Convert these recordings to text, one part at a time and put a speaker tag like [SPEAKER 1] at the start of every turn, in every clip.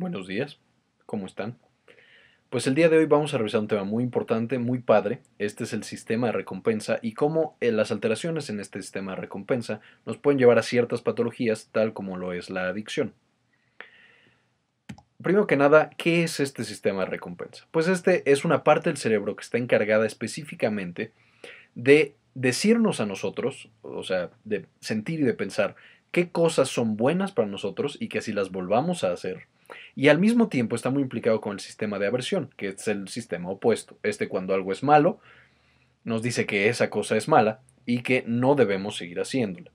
[SPEAKER 1] Buenos días, ¿cómo están? Pues el día de hoy vamos a revisar un tema muy importante, muy padre. Este es el sistema de recompensa y cómo eh, las alteraciones en este sistema de recompensa nos pueden llevar a ciertas patologías, tal como lo es la adicción. Primero que nada, ¿qué es este sistema de recompensa? Pues este es una parte del cerebro que está encargada específicamente de decirnos a nosotros, o sea, de sentir y de pensar qué cosas son buenas para nosotros y que así las volvamos a hacer, y al mismo tiempo está muy implicado con el sistema de aversión, que es el sistema opuesto. Este cuando algo es malo, nos dice que esa cosa es mala y que no debemos seguir haciéndola.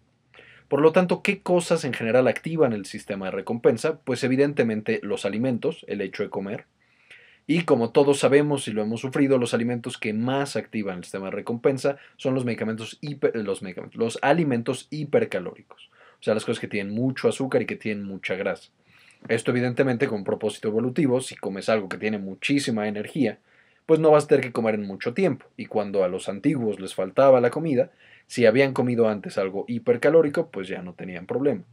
[SPEAKER 1] Por lo tanto, ¿qué cosas en general activan el sistema de recompensa? Pues evidentemente los alimentos, el hecho de comer. Y como todos sabemos y lo hemos sufrido, los alimentos que más activan el sistema de recompensa son los medicamentos, los, los alimentos hipercalóricos. O sea, las cosas que tienen mucho azúcar y que tienen mucha grasa. Esto evidentemente con propósito evolutivo, si comes algo que tiene muchísima energía, pues no vas a tener que comer en mucho tiempo, y cuando a los antiguos les faltaba la comida, si habían comido antes algo hipercalórico, pues ya no tenían problema.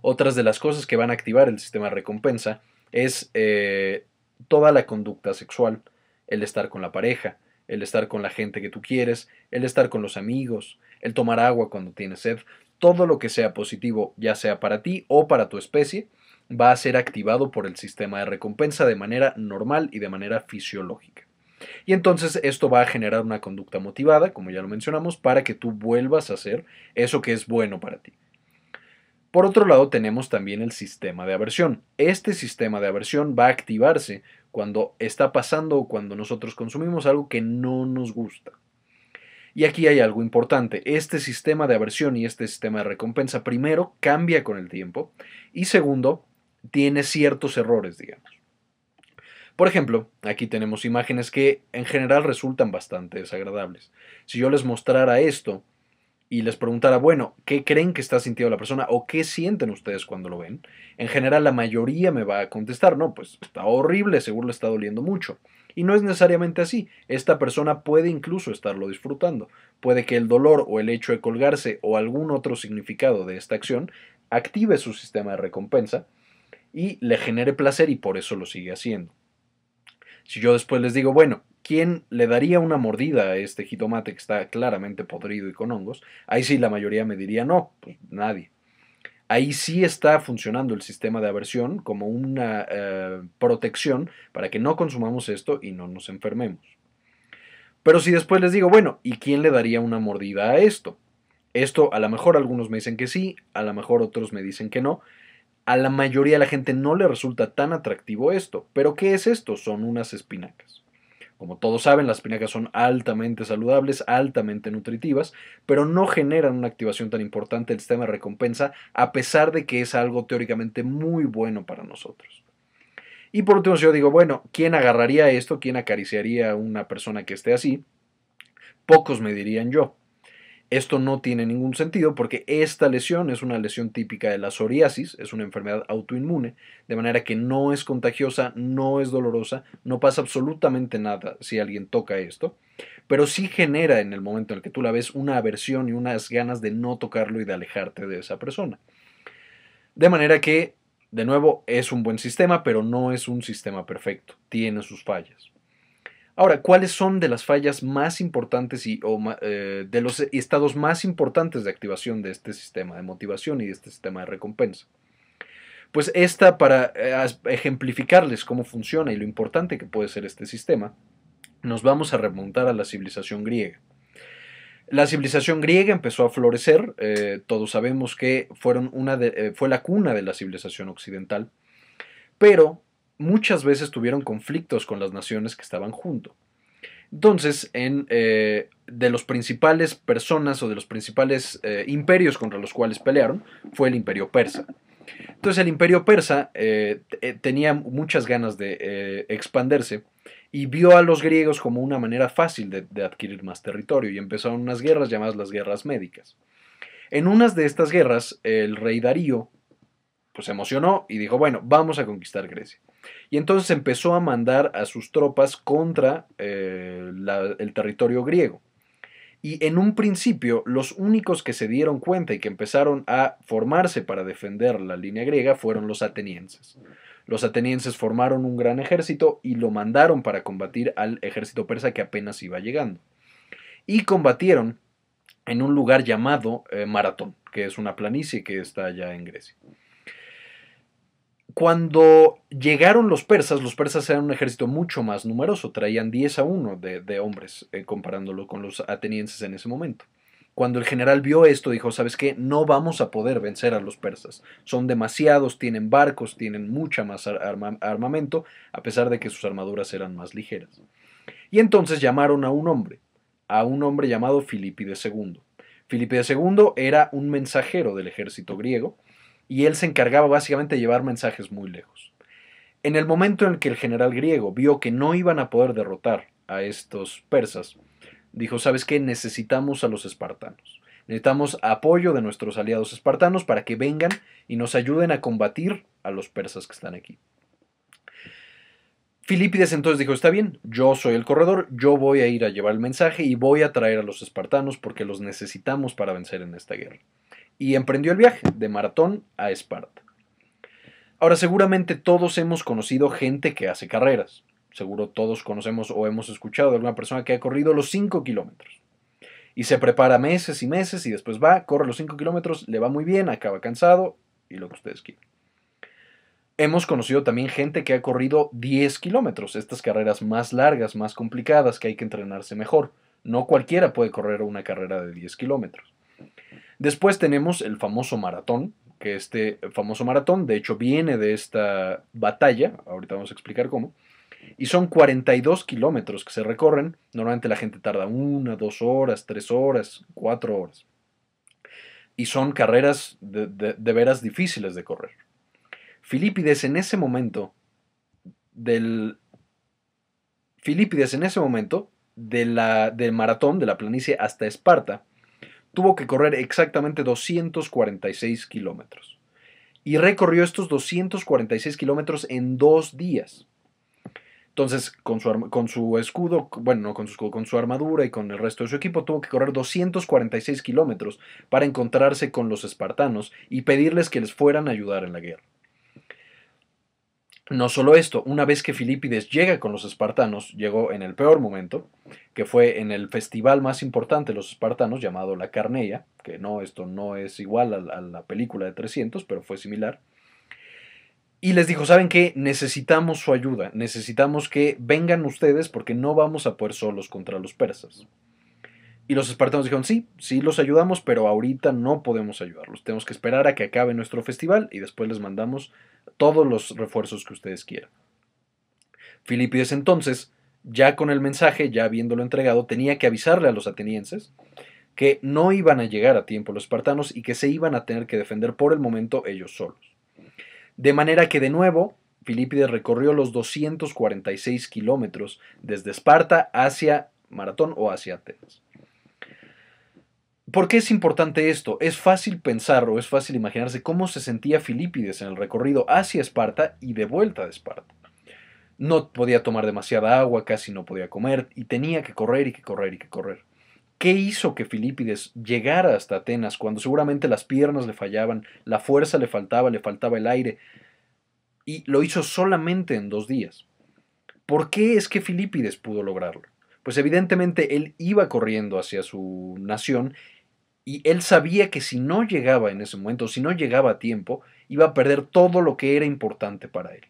[SPEAKER 1] Otras de las cosas que van a activar el sistema de recompensa es eh, toda la conducta sexual, el estar con la pareja, el estar con la gente que tú quieres, el estar con los amigos, el tomar agua cuando tienes sed, todo lo que sea positivo, ya sea para ti o para tu especie, va a ser activado por el sistema de recompensa de manera normal y de manera fisiológica. Y entonces esto va a generar una conducta motivada, como ya lo mencionamos, para que tú vuelvas a hacer eso que es bueno para ti. Por otro lado, tenemos también el sistema de aversión. Este sistema de aversión va a activarse cuando está pasando o cuando nosotros consumimos algo que no nos gusta. Y aquí hay algo importante. Este sistema de aversión y este sistema de recompensa, primero, cambia con el tiempo y segundo, tiene ciertos errores, digamos. Por ejemplo, aquí tenemos imágenes que en general resultan bastante desagradables. Si yo les mostrara esto y les preguntara, bueno, ¿qué creen que está sintiendo la persona o qué sienten ustedes cuando lo ven? En general la mayoría me va a contestar, no, pues está horrible, seguro le está doliendo mucho. Y no es necesariamente así, esta persona puede incluso estarlo disfrutando. Puede que el dolor o el hecho de colgarse o algún otro significado de esta acción active su sistema de recompensa y le genere placer y por eso lo sigue haciendo. Si yo después les digo, bueno, ¿quién le daría una mordida a este jitomate que está claramente podrido y con hongos? Ahí sí la mayoría me diría no, pues nadie. Ahí sí está funcionando el sistema de aversión como una eh, protección para que no consumamos esto y no nos enfermemos. Pero si después les digo, bueno, ¿y quién le daría una mordida a esto? Esto a lo mejor algunos me dicen que sí, a lo mejor otros me dicen que no, a la mayoría de la gente no le resulta tan atractivo esto, pero ¿qué es esto? Son unas espinacas. Como todos saben, las espinacas son altamente saludables, altamente nutritivas, pero no generan una activación tan importante del sistema de recompensa, a pesar de que es algo teóricamente muy bueno para nosotros. Y por último, si yo digo, bueno, ¿quién agarraría esto? ¿Quién acariciaría a una persona que esté así? Pocos me dirían yo. Esto no tiene ningún sentido porque esta lesión es una lesión típica de la psoriasis, es una enfermedad autoinmune, de manera que no es contagiosa, no es dolorosa, no pasa absolutamente nada si alguien toca esto, pero sí genera en el momento en el que tú la ves una aversión y unas ganas de no tocarlo y de alejarte de esa persona. De manera que, de nuevo, es un buen sistema, pero no es un sistema perfecto, tiene sus fallas. Ahora, ¿cuáles son de las fallas más importantes y eh, de los estados más importantes de activación de este sistema de motivación y de este sistema de recompensa? Pues esta, para eh, ejemplificarles cómo funciona y lo importante que puede ser este sistema, nos vamos a remontar a la civilización griega. La civilización griega empezó a florecer, eh, todos sabemos que fueron una fue la cuna de la civilización occidental, pero muchas veces tuvieron conflictos con las naciones que estaban junto. Entonces, en, eh, de los principales personas o de los principales eh, imperios contra los cuales pelearon fue el imperio persa. Entonces el imperio persa eh, tenía muchas ganas de expandirse y vio a los griegos como una manera fácil de, adquirir más territorio y empezaron unas guerras llamadas las guerras médicas. En unas de estas guerras, el rey Darío pues se emocionó y dijo, bueno, vamos a conquistar Grecia. Y entonces empezó a mandar a sus tropas contra eh, el territorio griego. Y en un principio, los únicos que se dieron cuenta y que empezaron a formarse para defender la línea griega fueron los atenienses. Los atenienses formaron un gran ejército y lo mandaron para combatir al ejército persa que apenas iba llegando. Y combatieron en un lugar llamado eh, Maratón, que es una planicie que está allá en Grecia cuando llegaron los persas, los persas eran un ejército mucho más numeroso, traían 10 a 1 de, hombres, eh, comparándolo con los atenienses en ese momento. Cuando el general vio esto, dijo, ¿sabes qué? No vamos a poder vencer a los persas. Son demasiados, tienen barcos, tienen mucha más armamento, a pesar de que sus armaduras eran más ligeras. Y entonces llamaron a un hombre, a un hombre llamado Filipides II. Filipe II era un mensajero del ejército griego, y él se encargaba básicamente de llevar mensajes muy lejos. En el momento en que el general griego vio que no iban a poder derrotar a estos persas, dijo, ¿sabes qué? Necesitamos a los espartanos. Necesitamos apoyo de nuestros aliados espartanos para que vengan y nos ayuden a combatir a los persas que están aquí. Filipides entonces dijo, está bien, yo soy el corredor, yo voy a ir a llevar el mensaje y voy a traer a los espartanos porque los necesitamos para vencer en esta guerra y emprendió el viaje de Maratón a Esparta. Ahora seguramente todos hemos conocido gente que hace carreras. Seguro todos conocemos o hemos escuchado de alguna persona que ha corrido los 5 kilómetros. Y se prepara meses y meses y después va, corre los 5 kilómetros, le va muy bien, acaba cansado y lo que ustedes quieran. Hemos conocido también gente que ha corrido 10 kilómetros, estas carreras más largas, más complicadas, que hay que entrenarse mejor. No cualquiera puede correr una carrera de 10 kilómetros. Después tenemos el famoso maratón, que este famoso maratón, de hecho, viene de esta batalla, ahorita vamos a explicar cómo, y son 42 kilómetros que se recorren, normalmente la gente tarda una, dos horas, tres horas, cuatro horas, y son carreras de, veras difíciles de correr. Filipides en ese momento del... Filipides en ese momento de la, del maratón de la planicie hasta Esparta, tuvo que correr exactamente 246 kilómetros. Y recorrió estos 246 kilómetros en dos días. Entonces, con su, con su escudo, bueno, no con su con su armadura y con el resto de su equipo, tuvo que correr 246 kilómetros para encontrarse con los espartanos y pedirles que les fueran a ayudar en la guerra. No solo esto, una vez que Filipides llega con los espartanos, llegó en el peor momento, que fue en el festival más importante de los espartanos, llamado La Carneia, que no, esto no es igual a, a la película de 300, pero fue similar. Y les dijo, ¿saben qué? Necesitamos su ayuda, necesitamos que vengan ustedes porque no vamos a poder solos contra los persas. Y los espartanos dijeron, sí, sí los ayudamos, pero ahorita no podemos ayudarlos. Tenemos que esperar a que acabe nuestro festival y después les mandamos todos los refuerzos que ustedes quieran. Filipides entonces, ya con el mensaje, ya habiéndolo entregado, tenía que avisarle a los atenienses que no iban a llegar a tiempo los espartanos y que se iban a tener que defender por el momento ellos solos. De manera que de nuevo, Filipides recorrió los 246 kilómetros desde Esparta hacia Maratón o hacia Atenas. ¿Por qué es importante esto? Es fácil pensar o es fácil imaginarse cómo se sentía Filipides en el recorrido hacia Esparta y de vuelta de Esparta. No podía tomar demasiada agua, casi no podía comer y tenía que correr y que correr y que correr. ¿Qué hizo que Filipides llegara hasta Atenas cuando seguramente las piernas le fallaban, la fuerza le faltaba, le faltaba el aire? Y lo hizo solamente en dos días. ¿Por qué es que Filipides pudo lograrlo? Pues evidentemente él iba corriendo hacia su nación y él sabía que si no llegaba en ese momento, si no llegaba a tiempo, iba a perder todo lo que era importante para él.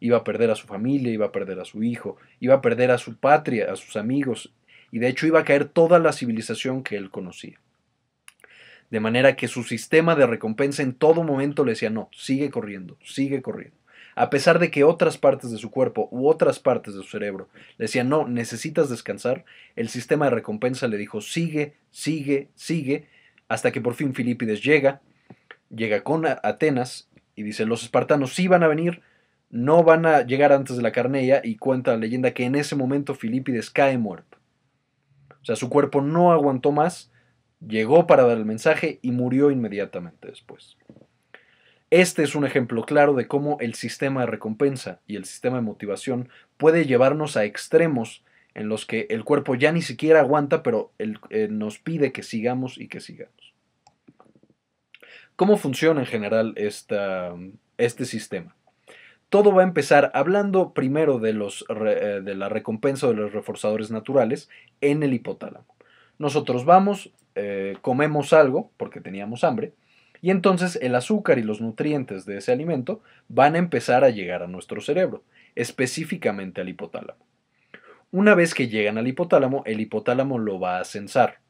[SPEAKER 1] Iba a perder a su familia, iba a perder a su hijo, iba a perder a su patria, a sus amigos, y de hecho iba a caer toda la civilización que él conocía. De manera que su sistema de recompensa en todo momento le decía, no, sigue corriendo, sigue corriendo. A pesar de que otras partes de su cuerpo u otras partes de su cerebro le decían, no, necesitas descansar, el sistema de recompensa le dijo, sigue, sigue, sigue, hasta que por fin Filipides llega, llega con Atenas y dice, los espartanos sí van a venir, no van a llegar antes de la carnea y cuenta la leyenda que en ese momento Filipides cae muerto. O sea, su cuerpo no aguantó más, llegó para dar el mensaje y murió inmediatamente después. Este es un ejemplo claro de cómo el sistema de recompensa y el sistema de motivación puede llevarnos a extremos en los que el cuerpo ya ni siquiera aguanta, pero eh, nos pide que sigamos y que sigamos. ¿Cómo funciona en general este sistema? Todo va a empezar hablando primero de, los, eh, de la recompensa de los reforzadores naturales en el hipotálamo. Nosotros vamos, eh, comemos algo porque teníamos hambre, y entonces el azúcar y los nutrientes de ese alimento van a empezar a llegar a nuestro cerebro, específicamente al hipotálamo. Una vez que llegan al hipotálamo, el hipotálamo lo va a censar.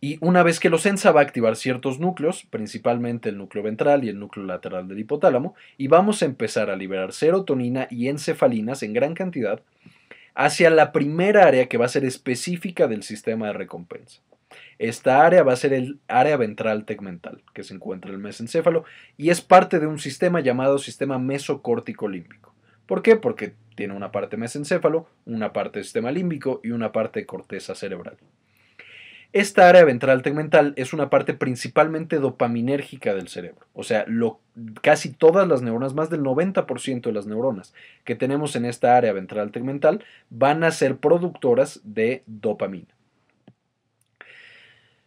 [SPEAKER 1] Y una vez que lo censa va a activar ciertos núcleos, principalmente el núcleo ventral y el núcleo lateral del hipotálamo, y vamos a empezar a liberar serotonina y encefalinas en gran cantidad hacia la primera área que va a ser específica del sistema de recompensa. Esta área va a ser el área ventral tegmental, que se encuentra en el mesencéfalo y es parte de un sistema llamado sistema mesocórtico límbico. ¿Por qué? Porque tiene una parte mesencéfalo, una parte sistema límbico y una parte corteza cerebral. Esta área ventral tegmental es una parte principalmente dopaminérgica del cerebro, o sea, casi todas las neuronas, más del 90% de las neuronas que tenemos en esta área ventral tegmental van a ser productoras de dopamina.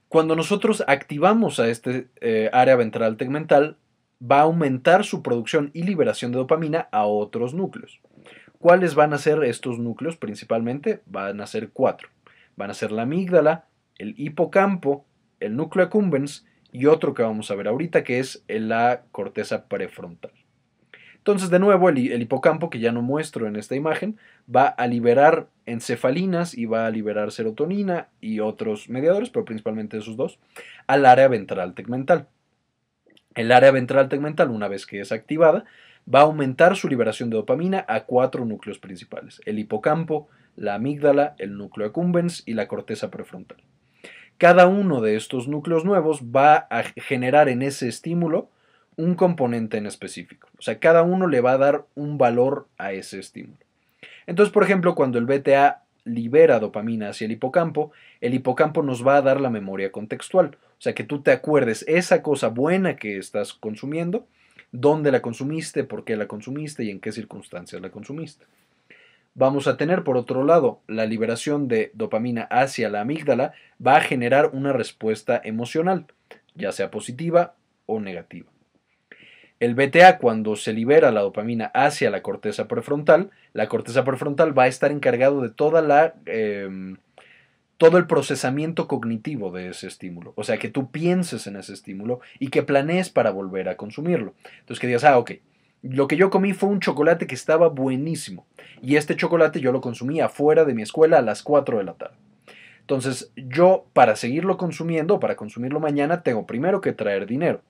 [SPEAKER 1] Cuando nosotros activamos a este eh, área ventral tegmental, va a aumentar su producción y liberación de dopamina a otros núcleos. ¿Cuáles van a ser estos núcleos principalmente? Van a ser cuatro. Van a ser la amígdala, el hipocampo, el núcleo accumbens y otro que vamos a ver ahorita que es la corteza prefrontal. Entonces, de nuevo, el, hipocampo, que ya no muestro en esta imagen, va a liberar encefalinas y va a liberar serotonina y otros mediadores, pero principalmente esos dos, al área ventral tegmental. El área ventral tegmental, una vez que es activada, va a aumentar su liberación de dopamina a cuatro núcleos principales, el hipocampo, la amígdala, el núcleo accumbens y la corteza prefrontal. Cada uno de estos núcleos nuevos va a generar en ese estímulo un componente en específico. O sea, cada uno le va a dar un valor a ese estímulo. Entonces, por ejemplo, cuando el BTA libera dopamina hacia el hipocampo, el hipocampo nos va a dar la memoria contextual. O sea, que tú te acuerdes esa cosa buena que estás consumiendo dónde la consumiste, por qué la consumiste y en qué circunstancias la consumiste. Vamos a tener, por otro lado, la liberación de dopamina hacia la amígdala va a generar una respuesta emocional, ya sea positiva o negativa. El BTA, cuando se libera la dopamina hacia la corteza prefrontal, la corteza prefrontal va a estar encargado de toda la em, todo el procesamiento cognitivo de ese estímulo. O sea, que tú pienses en ese estímulo y que planees para volver a consumirlo. Entonces, que digas, ah, ok, lo que yo comí fue un chocolate que estaba buenísimo. Y este chocolate yo lo consumí afuera de mi escuela a las 4 de la tarde. Entonces, yo para seguirlo consumiendo, para consumirlo mañana, tengo primero que traer dinero.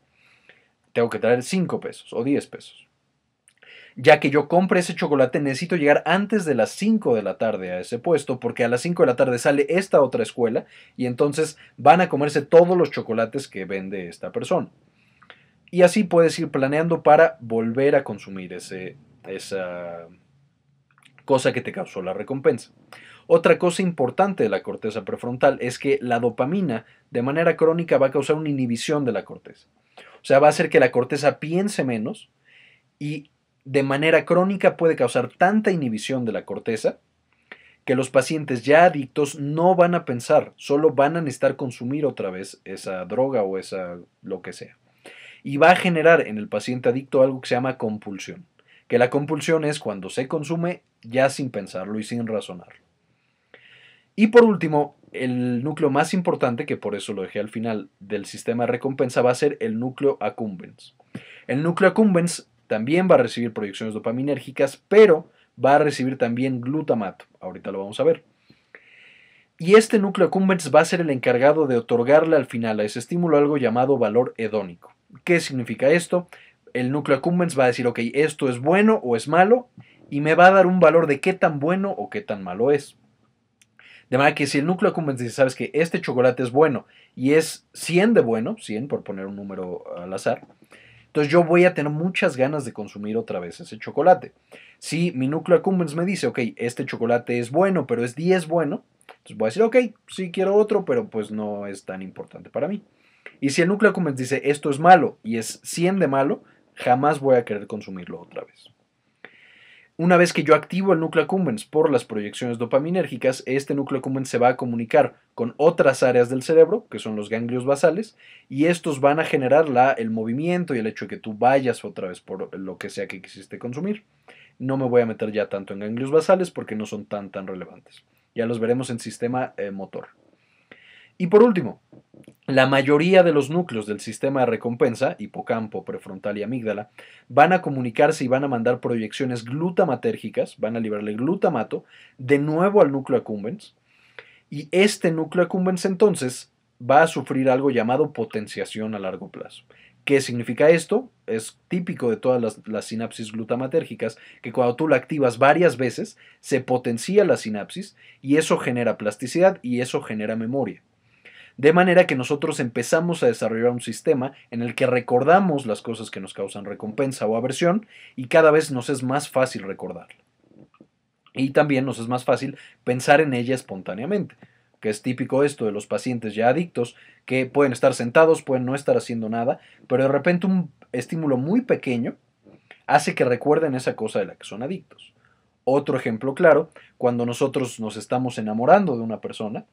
[SPEAKER 1] Tengo que traer 5 pesos o 10 pesos ya que yo compre ese chocolate necesito llegar antes de las 5 de la tarde a ese puesto, porque a las 5 de la tarde sale esta otra escuela y entonces van a comerse todos los chocolates que vende esta persona. Y así puedes ir planeando para volver a consumir ese, esa cosa que te causó la recompensa. Otra cosa importante de la corteza prefrontal es que la dopamina de manera crónica va a causar una inhibición de la corteza. O sea, va a hacer que la corteza piense menos y de manera crónica puede causar tanta inhibición de la corteza que los pacientes ya adictos no van a pensar, solo van a necesitar consumir otra vez esa droga o esa lo que sea. Y va a generar en el paciente adicto algo que se llama compulsión, que la compulsión es cuando se consume ya sin pensarlo y sin razonarlo. Y por último, el núcleo más importante, que por eso lo dejé al final del sistema de recompensa, va a ser el núcleo accumbens. El núcleo accumbens también va a recibir proyecciones dopaminérgicas, pero va a recibir también glutamato. Ahorita lo vamos a ver. Y este núcleo accumbens va a ser el encargado de otorgarle al final a ese estímulo algo llamado valor hedónico. ¿Qué significa esto? El núcleo accumbens va a decir, ok, esto es bueno o es malo, y me va a dar un valor de qué tan bueno o qué tan malo es. De manera que si el núcleo accumbens dice, sabes que este chocolate es bueno y es 100 de bueno, 100 por poner un número al azar, entonces yo voy a tener muchas ganas de consumir otra vez ese chocolate. Si mi núcleo accumbens me dice, ok, este chocolate es bueno, pero es 10 bueno, entonces voy a decir, ok, sí quiero otro, pero pues no es tan importante para mí. Y si el núcleo accumbens dice, esto es malo y es 100 de malo, jamás voy a querer consumirlo otra vez. Una vez que yo activo el núcleo accumbens por las proyecciones dopaminérgicas, este núcleo accumbens se va a comunicar con otras áreas del cerebro, que son los ganglios basales, y estos van a generar la, el movimiento y el hecho de que tú vayas otra vez por lo que sea que quisiste consumir. No me voy a meter ya tanto en ganglios basales porque no son tan tan relevantes. Ya los veremos en sistema eh, motor. Y por último, la mayoría de los núcleos del sistema de recompensa, hipocampo, prefrontal y amígdala, van a comunicarse y van a mandar proyecciones glutamatérgicas, van a liberarle glutamato de nuevo al núcleo accumbens. Y este núcleo accumbens entonces va a sufrir algo llamado potenciación a largo plazo. ¿Qué significa esto? Es típico de todas las, las, sinapsis glutamatérgicas, que cuando tú la activas varias veces, se potencia la sinapsis y eso genera plasticidad y eso genera memoria. De manera que nosotros empezamos a desarrollar un sistema en el que recordamos las cosas que nos causan recompensa o aversión y cada vez nos es más fácil recordarla. Y también nos es más fácil pensar en ella espontáneamente, que es típico esto de los pacientes ya adictos, que pueden estar sentados, pueden no estar haciendo nada, pero de repente un estímulo muy pequeño hace que recuerden esa cosa de la que son adictos. Otro ejemplo claro, cuando nosotros nos estamos enamorando de una persona,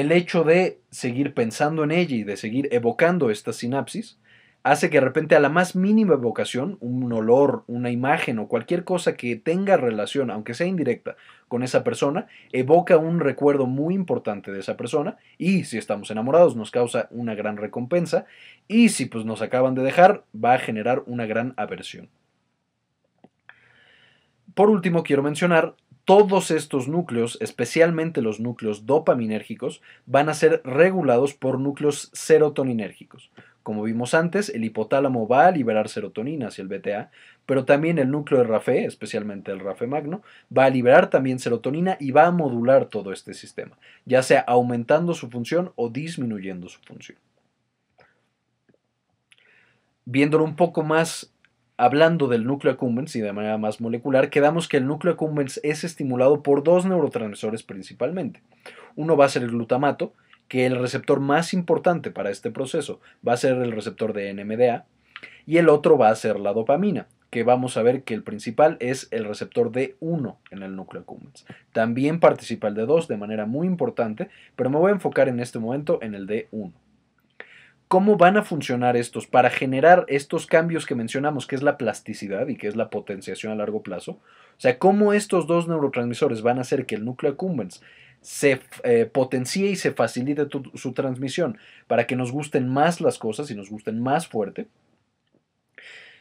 [SPEAKER 1] el hecho de seguir pensando en ella y de seguir evocando esta sinapsis hace que de repente a la más mínima evocación, un olor, una imagen o cualquier cosa que tenga relación, aunque sea indirecta, con esa persona, evoca un recuerdo muy importante de esa persona y si estamos enamorados nos causa una gran recompensa y si pues nos acaban de dejar va a generar una gran aversión. Por último, quiero mencionar todos estos núcleos, especialmente los núcleos dopaminérgicos, van a ser regulados por núcleos serotoninérgicos. Como vimos antes, el hipotálamo va a liberar serotonina hacia el BTA, pero también el núcleo de RAFE, especialmente el RAFE magno, va a liberar también serotonina y va a modular todo este sistema, ya sea aumentando su función o disminuyendo su función. Viéndolo un poco más hablando del núcleo accumbens y de manera más molecular, quedamos que el núcleo accumbens es estimulado por dos neurotransmisores principalmente. Uno va a ser el glutamato, que el receptor más importante para este proceso va a ser el receptor de NMDA, y el otro va a ser la dopamina, que vamos a ver que el principal es el receptor D1 en el núcleo accumbens. También participa el D2 de manera muy importante, pero me voy a enfocar en este momento en el D1. ¿Cómo van a funcionar estos para generar estos cambios que mencionamos, que es la plasticidad y que es la potenciación a largo plazo? O sea, ¿cómo estos dos neurotransmisores van a hacer que el núcleo accumbens se eh, potencie y se facilite su transmisión para que nos gusten más las cosas y nos gusten más fuerte?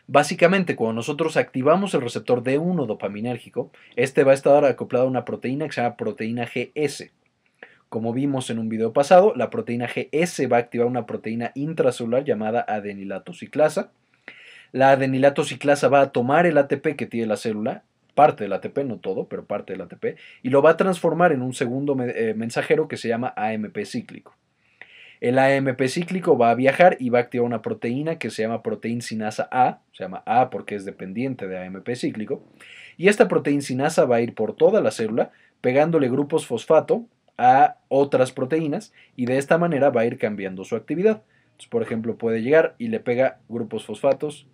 [SPEAKER 1] Básicamente, cuando nosotros activamos el receptor D1 dopaminérgico, este va a estar acoplado a una proteína que se llama proteína GS como vimos en un video pasado, la proteína GS va a activar una proteína intracelular llamada adenilatociclasa. La adenilatociclasa va a tomar el ATP que tiene la célula, parte del ATP, no todo, pero parte del ATP, y lo va a transformar en un segundo eh, mensajero que se llama AMP cíclico. El AMP cíclico va a viajar y va a activar una proteína que se llama proteína sinasa A, se llama A porque es dependiente de AMP cíclico, y esta proteína sinasa va a ir por toda la célula pegándole grupos fosfato a otras proteínas y de esta manera va a ir cambiando su actividad. por ejemplo, puede llegar y le pega grupos fosfatos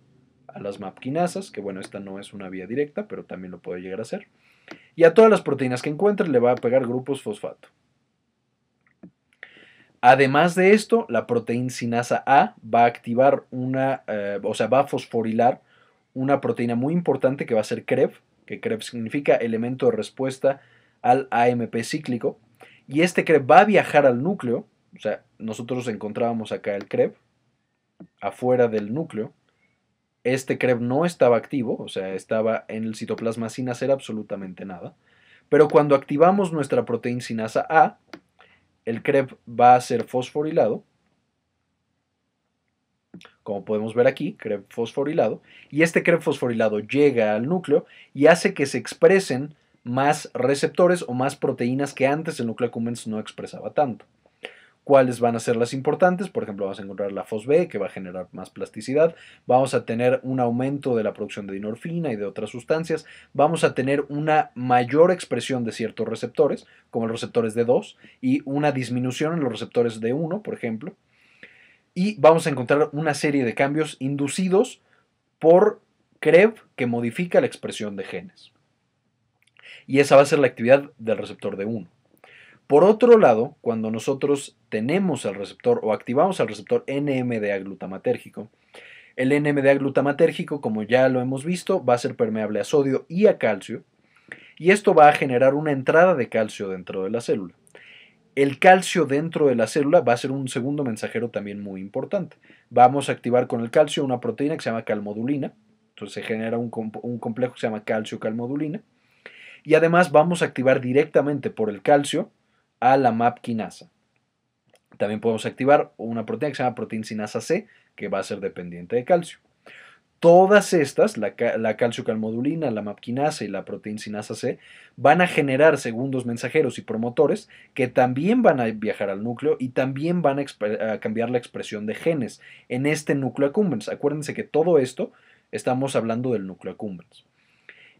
[SPEAKER 1] a las MAPKINASAS, que bueno, esta no es una vía directa, pero también lo puede llegar a hacer. Y a todas las proteínas que encuentre le va a pegar grupos fosfato. Además de esto, la proteína sinasa A va a activar una, eh, o sea, va a fosforilar una proteína muy importante que va a ser CREB, que CREB significa elemento de respuesta al AMP cíclico, y este CREP va a viajar al núcleo, o sea, nosotros encontrábamos acá el CREP afuera del núcleo, este CREP no estaba activo, o sea, estaba en el citoplasma sin hacer absolutamente nada, pero cuando activamos nuestra proteína sinasa A, el CREP va a ser fosforilado, como podemos ver aquí, CREP fosforilado, y este CREP fosforilado llega al núcleo y hace que se expresen más receptores o más proteínas que antes el Nucleocumens no expresaba tanto. ¿Cuáles van a ser las importantes? Por ejemplo, vas a encontrar la FOSB, que va a generar más plasticidad. Vamos a tener un aumento de la producción de dinorfina y de otras sustancias. Vamos a tener una mayor expresión de ciertos receptores, como los receptores de 2, y una disminución en los receptores de 1, por ejemplo. Y vamos a encontrar una serie de cambios inducidos por CREB que modifica la expresión de genes y esa va a ser la actividad del receptor de 1. Por otro lado, cuando nosotros tenemos el receptor o activamos el receptor NMDA glutamatérgico, el NMDA glutamatérgico, como ya lo hemos visto, va a ser permeable a sodio y a calcio, y esto va a generar una entrada de calcio dentro de la célula. El calcio dentro de la célula va a ser un segundo mensajero también muy importante. Vamos a activar con el calcio una proteína que se llama calmodulina, entonces se genera un, complejo que se llama calcio-calmodulina, y además vamos a activar directamente por el calcio a la MAPKINASA. También podemos activar una proteína que se llama proteína sinasa C, que va a ser dependiente de calcio. Todas estas, la, calcio calmodulina, la MAPKINASA y la proteína sinasa C, van a generar segundos mensajeros y promotores que también van a viajar al núcleo y también van a, cambiar la expresión de genes en este núcleo accumbens. Acuérdense que todo esto estamos hablando del núcleo accumbens.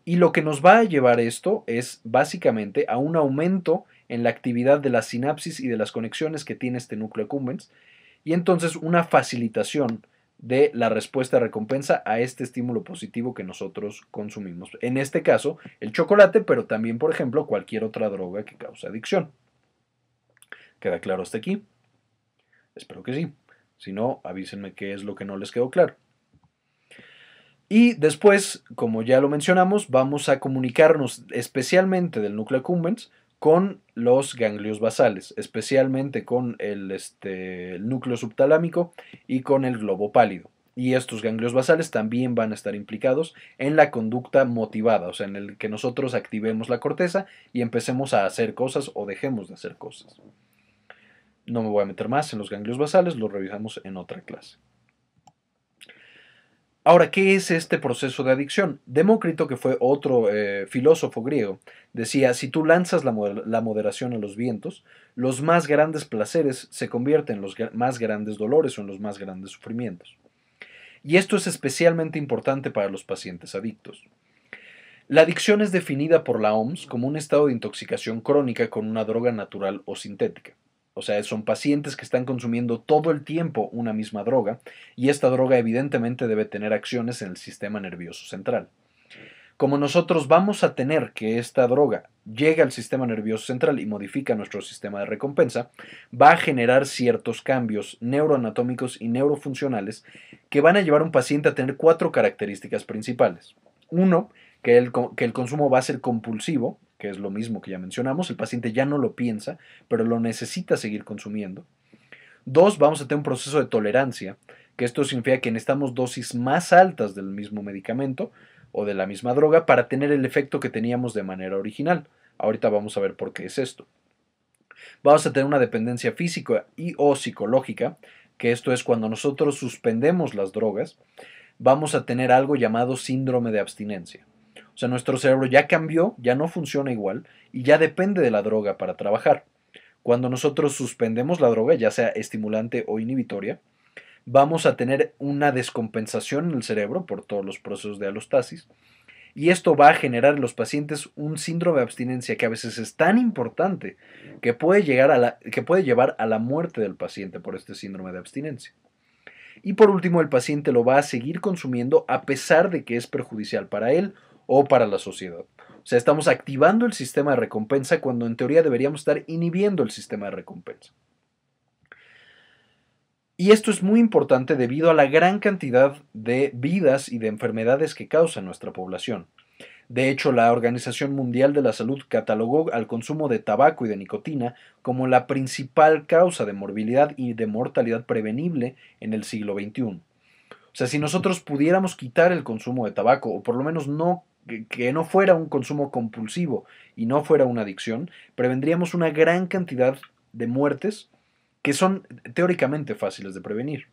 [SPEAKER 1] Y lo que nos va a llevar esto es básicamente a un aumento en la actividad de las sinapsis y de las conexiones que tiene este núcleo cumbens y entonces una facilitación de la respuesta de recompensa a este estímulo positivo que nosotros consumimos. En este caso, el chocolate, pero también, por ejemplo, cualquier otra droga que causa adicción. ¿Queda claro hasta aquí? Espero que sí. Si no, avísenme qué es lo que no les quedó claro. Y después, como ya lo mencionamos, vamos a comunicarnos especialmente del núcleo cumbens con los ganglios basales, especialmente con este, el, núcleo subtalámico y con el globo pálido. Y estos ganglios basales también van a estar implicados en la conducta motivada, o sea, en el que nosotros activemos la corteza y empecemos a hacer cosas o dejemos de hacer cosas. No me voy a meter más en los ganglios basales, lo revisamos en otra clase. Ahora, ¿qué es este proceso de adicción? Demócrito, que fue otro eh, filósofo griego, decía, si tú lanzas la, la, moderación a los vientos, los más grandes placeres se convierten en los más grandes dolores o en los más grandes sufrimientos. Y esto es especialmente importante para los pacientes adictos. La adicción es definida por la OMS como un estado de intoxicación crónica con una droga natural o sintética. O sea, son pacientes que están consumiendo todo el tiempo una misma droga y esta droga evidentemente debe tener acciones en el sistema nervioso central. Como nosotros vamos a tener que esta droga llegue al sistema nervioso central y modifica nuestro sistema de recompensa, va a generar ciertos cambios neuroanatómicos y neurofuncionales que van a llevar a un paciente a tener cuatro características principales. Uno, que el, consumo va a ser compulsivo, que es lo mismo que ya mencionamos, el paciente ya no lo piensa, pero lo necesita seguir consumiendo. Dos, vamos a tener un proceso de tolerancia, que esto significa que necesitamos dosis más altas del mismo medicamento o de la misma droga para tener el efecto que teníamos de manera original. Ahorita vamos a ver por qué es esto. Vamos a tener una dependencia física y o psicológica, que esto es cuando nosotros suspendemos las drogas, vamos a tener algo llamado síndrome de abstinencia sea, nuestro cerebro ya cambió, ya no funciona igual y ya depende de la droga para trabajar. Cuando nosotros suspendemos la droga, ya sea estimulante o inhibitoria, vamos a tener una descompensación en el cerebro por todos los procesos de alostasis y esto va a generar en los pacientes un síndrome de abstinencia que a veces es tan importante que puede, llegar a que puede llevar a la muerte del paciente por este síndrome de abstinencia. Y por último, el paciente lo va a seguir consumiendo a pesar de que es perjudicial para él o para la sociedad. O sea, estamos activando el sistema de recompensa cuando en teoría deberíamos estar inhibiendo el sistema de recompensa. Y esto es muy importante debido a la gran cantidad de vidas y de enfermedades que causa nuestra población. De hecho, la Organización Mundial de la Salud catalogó al consumo de tabaco y de nicotina como la principal causa de morbilidad y de mortalidad prevenible en el siglo XXI. O sea, si nosotros pudiéramos quitar el consumo de tabaco, o por lo menos no que no fuera un consumo compulsivo y no fuera una adicción, prevendríamos una gran cantidad de muertes que son teóricamente fáciles de prevenir.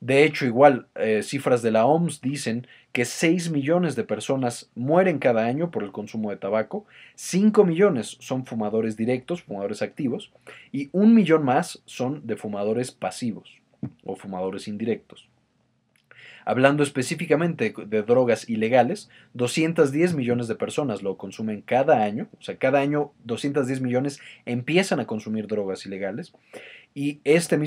[SPEAKER 1] De hecho, igual, eh, cifras de la OMS dicen que 6 millones de personas mueren cada año por el consumo de tabaco, 5 millones son fumadores directos, fumadores activos, y un millón más son de fumadores pasivos o fumadores indirectos. Hablando específicamente de drogas ilegales, 210 millones de personas lo consumen cada año, o sea, cada año 210 millones empiezan a consumir drogas ilegales y, este,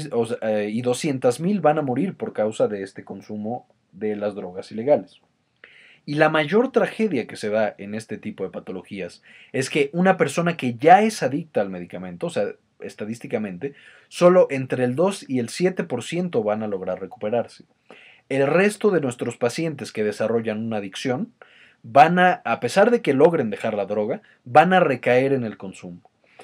[SPEAKER 1] eh, y 200 mil van a morir por causa de este consumo de las drogas ilegales. Y la mayor tragedia que se da en este tipo de patologías es que una persona que ya es adicta al medicamento, o sea, estadísticamente, solo entre el 2 y el 7% van a lograr recuperarse el resto de nuestros pacientes que desarrollan una adicción van a, a pesar de que logren dejar la droga, van a recaer en el consumo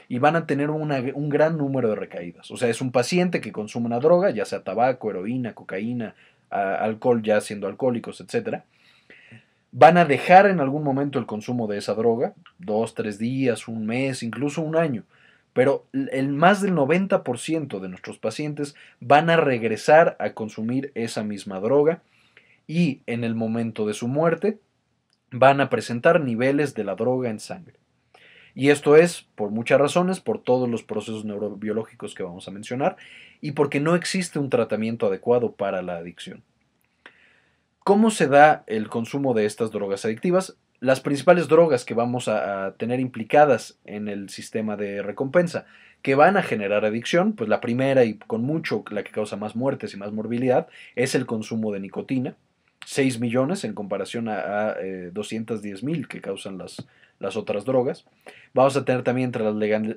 [SPEAKER 1] y van a tener un gran número de recaídas. O sea, es un paciente que consume una droga, ya sea tabaco, heroína, cocaína, alcohol, ya siendo alcohólicos, etc. Van a dejar en algún momento el consumo de esa droga, dos, tres días, un mes, incluso un año pero el más del 90% de nuestros pacientes van a regresar a consumir esa misma droga y en el momento de su muerte van a presentar niveles de la droga en sangre. Y esto es por muchas razones, por todos los procesos neurobiológicos que vamos a mencionar y porque no existe un tratamiento adecuado para la adicción. ¿Cómo se da el consumo de estas drogas adictivas? las principales drogas que vamos a, tener implicadas en el sistema de recompensa que van a generar adicción, pues la primera y con mucho la que causa más muertes y más morbilidad es el consumo de nicotina, 6 millones en comparación a, 210 eh, mil que causan las, las, otras drogas. Vamos a tener también entre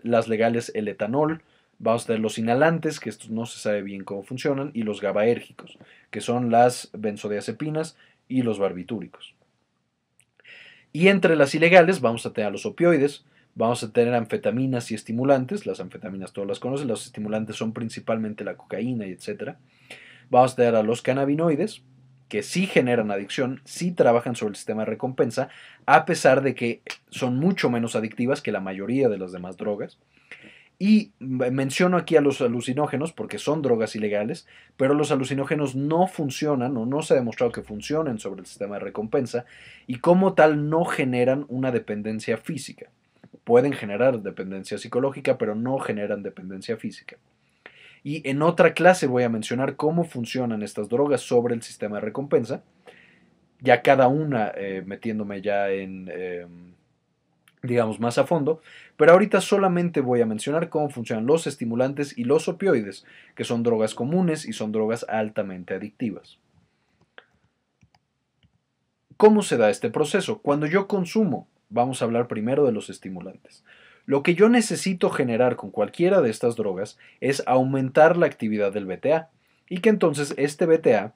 [SPEAKER 1] las, legales el etanol, vamos a tener los inhalantes, que estos no se sabe bien cómo funcionan, y los gabaérgicos, que son las benzodiazepinas y los barbitúricos. Y entre las ilegales vamos a tener a los opioides, vamos a tener anfetaminas y estimulantes, las anfetaminas todas las conocen, los estimulantes son principalmente la cocaína y etcétera. Vamos a tener a los cannabinoides, que sí generan adicción, sí trabajan sobre el sistema de recompensa, a pesar de que son mucho menos adictivas que la mayoría de las demás drogas. Y menciono aquí a los alucinógenos porque son drogas ilegales, pero los alucinógenos no funcionan o no se ha demostrado que funcionen sobre el sistema de recompensa y como tal no generan una dependencia física. Pueden generar dependencia psicológica, pero no generan dependencia física. Y en otra clase voy a mencionar cómo funcionan estas drogas sobre el sistema de recompensa, ya cada una eh, metiéndome ya en... Em, digamos, más a fondo, pero ahorita solamente voy a mencionar cómo funcionan los estimulantes y los opioides, que son drogas comunes y son drogas altamente adictivas. ¿Cómo se da este proceso? Cuando yo consumo, vamos a hablar primero de los estimulantes. Lo que yo necesito generar con cualquiera de estas drogas es aumentar la actividad del BTA y que entonces este BTA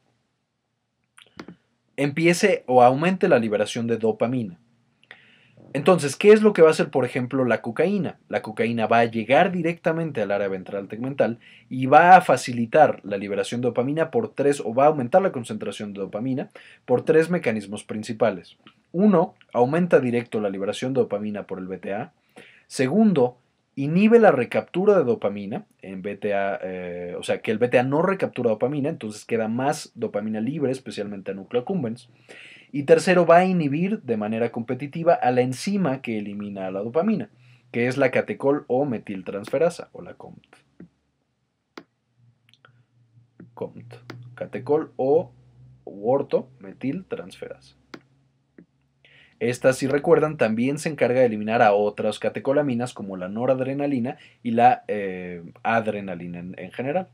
[SPEAKER 1] empiece o aumente la liberación de dopamina. Entonces, ¿qué es lo que va a hacer, por ejemplo, la cocaína? La cocaína va a llegar directamente al área ventral tegmental y va a facilitar la liberación de dopamina por tres, o va a aumentar la concentración de dopamina por tres mecanismos principales. Uno, aumenta directo la liberación de dopamina por el BTA. Segundo, inhibe la recaptura de dopamina en BTA, eh, o sea, que el BTA no recaptura dopamina, entonces queda más dopamina libre, especialmente a nucleocumbens. Y tercero, va a inhibir de manera competitiva a la enzima que elimina la dopamina, que es la catecol o metiltransferasa, o la COMT. COMT, catecol o orto metiltransferasa. Esta, si recuerdan, también se encarga de eliminar a otras catecolaminas como la noradrenalina y la eh, adrenalina en, general.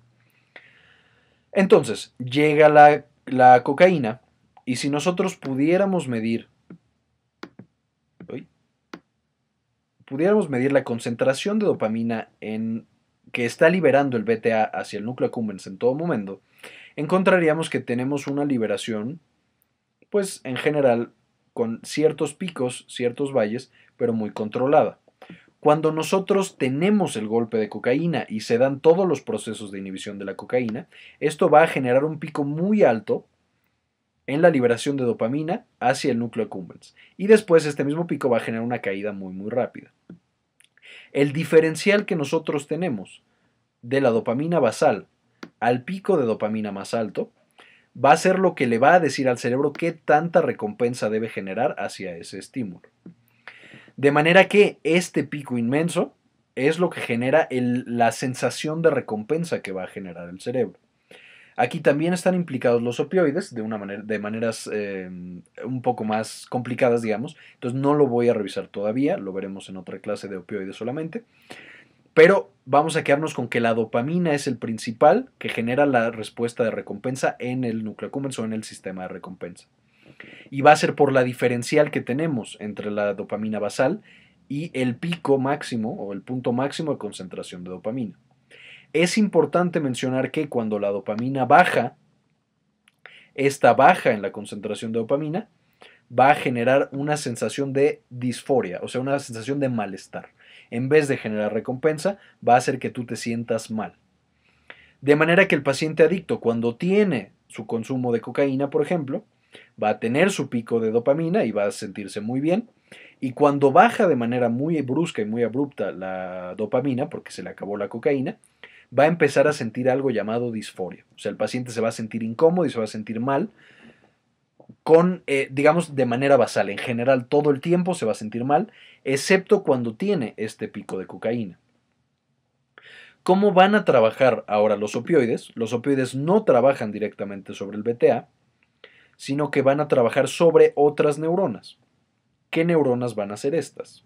[SPEAKER 1] Entonces, llega la cocaína y si nosotros pudiéramos medir, pudiéramos medir la concentración de dopamina en, que está liberando el BTA hacia el núcleo accumbens en todo momento, encontraríamos que tenemos una liberación, pues en general con ciertos picos, ciertos valles, pero muy controlada. Cuando nosotros tenemos el golpe de cocaína y se dan todos los procesos de inhibición de la cocaína, esto va a generar un pico muy alto en la liberación de dopamina hacia el núcleo accumbens. Y después este mismo pico va a generar una caída muy muy rápida. El diferencial que nosotros tenemos de la dopamina basal al pico de dopamina más alto va a ser lo que le va a decir al cerebro qué tanta recompensa debe generar hacia ese estímulo. De manera que este pico inmenso es lo que genera la sensación de recompensa que va a generar el cerebro. Aquí también están implicados los opioides de, una manera, de maneras em, un poco más complicadas, digamos. Entonces no lo voy a revisar todavía, lo veremos en otra clase de opioides solamente. Pero vamos a quedarnos con que la dopamina es el principal que genera la respuesta de recompensa en el núcleo accumbens en el sistema de recompensa. Y va a ser por la diferencial que tenemos entre la dopamina basal y el pico máximo o el punto máximo de concentración de dopamina. Es importante mencionar que cuando la dopamina baja, esta baja en la concentración de dopamina va a generar una sensación de disforia, o sea, una sensación de malestar. En vez de generar recompensa, va a hacer que tú te sientas mal. De manera que el paciente adicto, cuando tiene su consumo de cocaína, por ejemplo, va a tener su pico de dopamina y va a sentirse muy bien. Y cuando baja de manera muy brusca y muy abrupta la dopamina, porque se le acabó la cocaína, va a empezar a sentir algo llamado disforia. O sea, el paciente se va a sentir incómodo y se va a sentir mal con, eh, digamos, de manera basal. En general, todo el tiempo se va a sentir mal, excepto cuando tiene este pico de cocaína. ¿Cómo van a trabajar ahora los opioides? Los opioides no trabajan directamente sobre el BTA, sino que van a trabajar sobre otras neuronas. ¿Qué neuronas van a ser estas?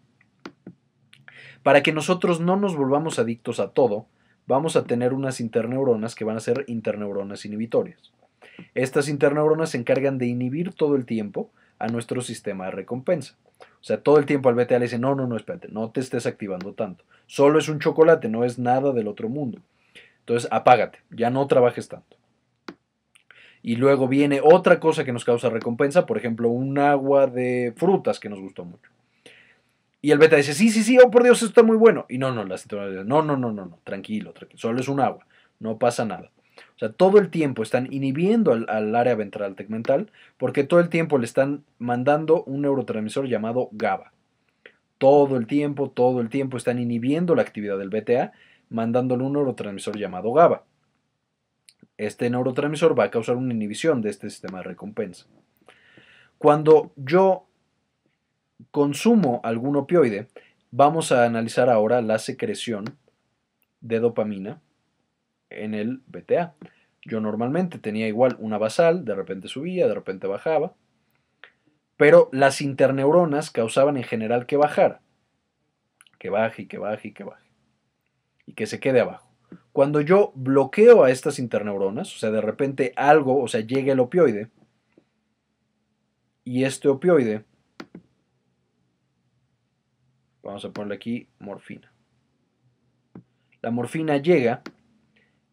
[SPEAKER 1] Para que nosotros no nos volvamos adictos a todo, vamos a tener unas interneuronas que van a ser interneuronas inhibitorias. Estas interneuronas se encargan de inhibir todo el tiempo a nuestro sistema de recompensa. O sea, todo el tiempo al BTA le dice, no, no, no, espérate, no te estés activando tanto. Solo es un chocolate, no es nada del otro mundo. Entonces, apágate, ya no trabajes tanto. Y luego viene otra cosa que nos causa recompensa, por ejemplo, un agua de frutas que nos gustó mucho. Y el beta dice, sí, sí, sí, oh por Dios, esto está muy bueno. Y no, no, la no, no, no, no, no, tranquilo, tranquilo, solo es un agua, no pasa nada. O sea, todo el tiempo están inhibiendo al, área ventral tegmental porque todo el tiempo le están mandando un neurotransmisor llamado GABA. Todo el tiempo, todo el tiempo están inhibiendo la actividad del BTA mandándole un neurotransmisor llamado GABA. Este neurotransmisor va a causar una inhibición de este sistema de recompensa. Cuando yo consumo algún opioide, vamos a analizar ahora la secreción de dopamina en el BTA. Yo normalmente tenía igual una basal, de repente subía, de repente bajaba, pero las interneuronas causaban en general que bajara, que baje y que baje y que baje, y que se quede abajo. Cuando yo bloqueo a estas interneuronas, o sea, de repente algo, o sea, llega el opioide, y este opioide Vamos a ponerle aquí morfina. La morfina llega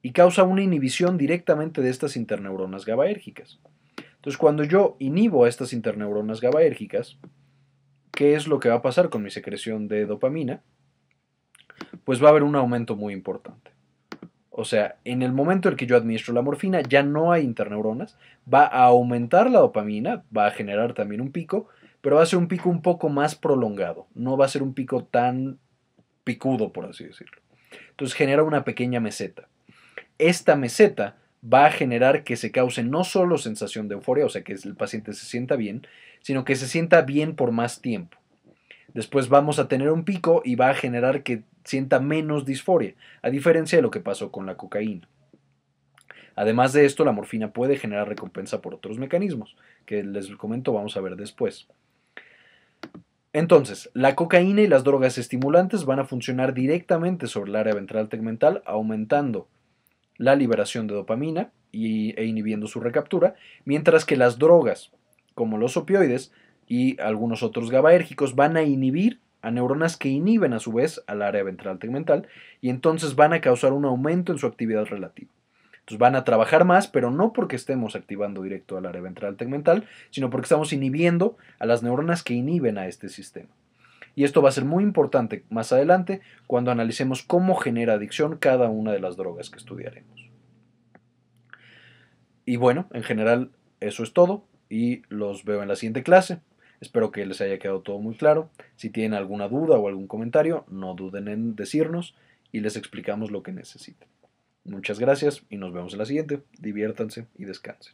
[SPEAKER 1] y causa una inhibición directamente de estas interneuronas GABAérgicas. Entonces, cuando yo inhibo a estas interneuronas GABAérgicas, ¿qué es lo que va a pasar con mi secreción de dopamina? Pues va a haber un aumento muy importante. O sea, en el momento en que yo administro la morfina, ya no hay interneuronas, va a aumentar la dopamina, va a generar también un pico, pero va a ser un pico un poco más prolongado, no va a ser un pico tan picudo, por así decirlo. Entonces genera una pequeña meseta. Esta meseta va a generar que se cause no solo sensación de euforia, o sea, que el paciente se sienta bien, sino que se sienta bien por más tiempo. Después vamos a tener un pico y va a generar que sienta menos disforia, a diferencia de lo que pasó con la cocaína. Además de esto, la morfina puede generar recompensa por otros mecanismos, que les comento vamos a ver después. Entonces, la cocaína y las drogas estimulantes van a funcionar directamente sobre el área ventral tegmental, aumentando la liberación de dopamina e inhibiendo su recaptura, mientras que las drogas, como los opioides y algunos otros gabaérgicos, van a inhibir a neuronas que inhiben a su vez al área ventral tegmental y entonces van a causar un aumento en su actividad relativa. Entonces pues, van a trabajar más, pero no porque estemos activando directo al área ventral tegmental, sino porque estamos inhibiendo a las neuronas que inhiben a este sistema. Y esto va a ser muy importante más adelante cuando analicemos cómo genera adicción cada una de las drogas que estudiaremos. Y bueno, en general eso es todo y los veo en la siguiente clase. Espero que les haya quedado todo muy claro. Si tienen alguna duda o algún comentario, no duden en decirnos y les explicamos lo que necesiten. Muchas gracias y nos vemos en la siguiente. Diviértanse y descansen.